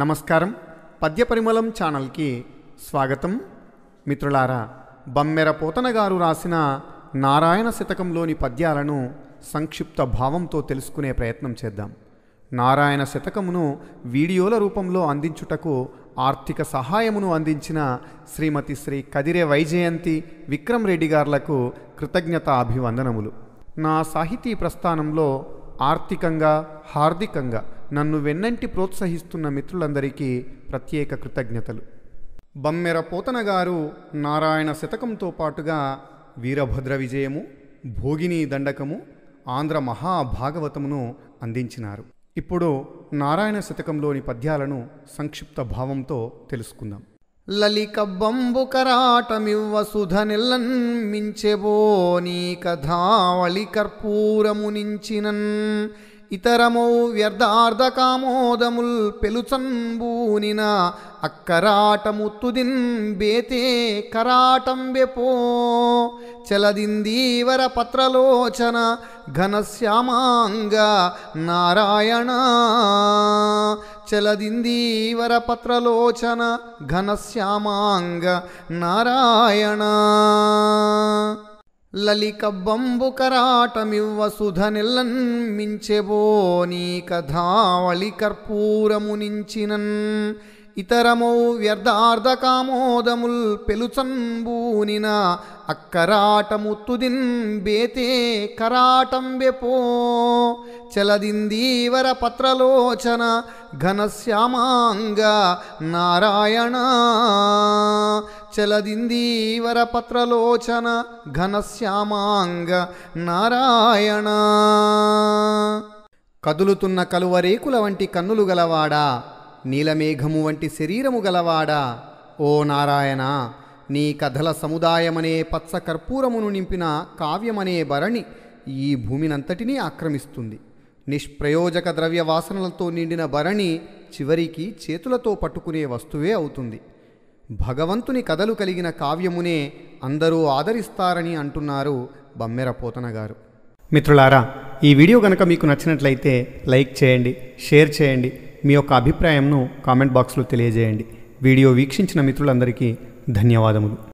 నమస్కారం పద్యపరిమళం ఛానల్కి స్వాగతం మిత్రులారా బమ్మెర పోతన గారు రాసిన నారాయణ శతకంలోని పద్యాలను సంక్షిప్త భావంతో తెలుసుకునే ప్రయత్నం చేద్దాం నారాయణ శతకమును వీడియోల రూపంలో అందించుటకు ఆర్థిక సహాయమును అందించిన శ్రీమతి శ్రీ కదిరే వైజయంతి విక్రమ్ రెడ్డి గారులకు కృతజ్ఞత అభివందనములు నా సాహితీ ప్రస్థానంలో ఆర్థికంగా హార్దికంగా నన్ను వెన్నంటి ప్రోత్సహిస్తున్న మిత్రులందరికీ ప్రత్యేక కృతజ్ఞతలు బమ్మెర పోతన గారు నారాయణ శతకంతో పాటుగా వీరభద్ర విజయము భోగిని దండకము ఆంధ్ర మహాభాగవతమును అందించినారు ఇప్పుడు నారాయణ శతకంలోని పద్యాలను సంక్షిప్త భావంతో తెలుసుకుందాం లలిక బంబు కరాటమివ్వ సుధ నీ కథావళి కర్పూరము నించినన్ ఇతరమో వ్యర్థార్థకామోదముల్ పెలుచంబూనిన అక్కరాటము తుదిన్ బేతే కరాటం వెపో చలదిందీవర పత్రలోచన ఘనశ్యామాంగ నారాయణ చలదిందీవర పత్రలోచన ఘనశ్యామాంగ నారాయణ లలికబ్బంబు కరాటమివ్వ సుధ నిల్లన్ మించెబో నీ కథావళి కర్పూరమునించినన్ ఇతరమౌ వ్యర్థార్థకామోదముల్ పెలుచంబూనిన అక్కరాటము తుదిన్ బేతే కరాటంబెపో చలదిందీవర పత్రలోచన ఘనశ్యామాంగ నారాయణ చలదిందీవర పత్రలోచన ఘనశ్యామాంగ నారాయణ కదులుతున్న కలువరేకుల వంటి కన్నులు గలవాడా నీలమేఘము వంటి శరీరము గలవాడా ఓ నారాయణ నీ కథల సముదాయమనే పచ్చ కర్పూరమును నింపిన కావ్యమనే భరణి ఈ భూమినంతటినీ ఆక్రమిస్తుంది నిష్ప్రయోజక ద్రవ్య వాసనలతో నిండిన భరణి చివరికి చేతులతో పట్టుకునే వస్తువే అవుతుంది భగవంతుని కథలు కలిగిన కావ్యమునే అందరూ ఆదరిస్తారని అంటున్నారు బమ్మెర పోతన గారు మిత్రులారా ఈ వీడియో కనుక మీకు నచ్చినట్లయితే లైక్ చేయండి షేర్ చేయండి మీ యొక్క అభిప్రాయంను కామెంట్ బాక్స్లో తెలియజేయండి వీడియో వీక్షించిన మిత్రులందరికీ ధన్యవాదములు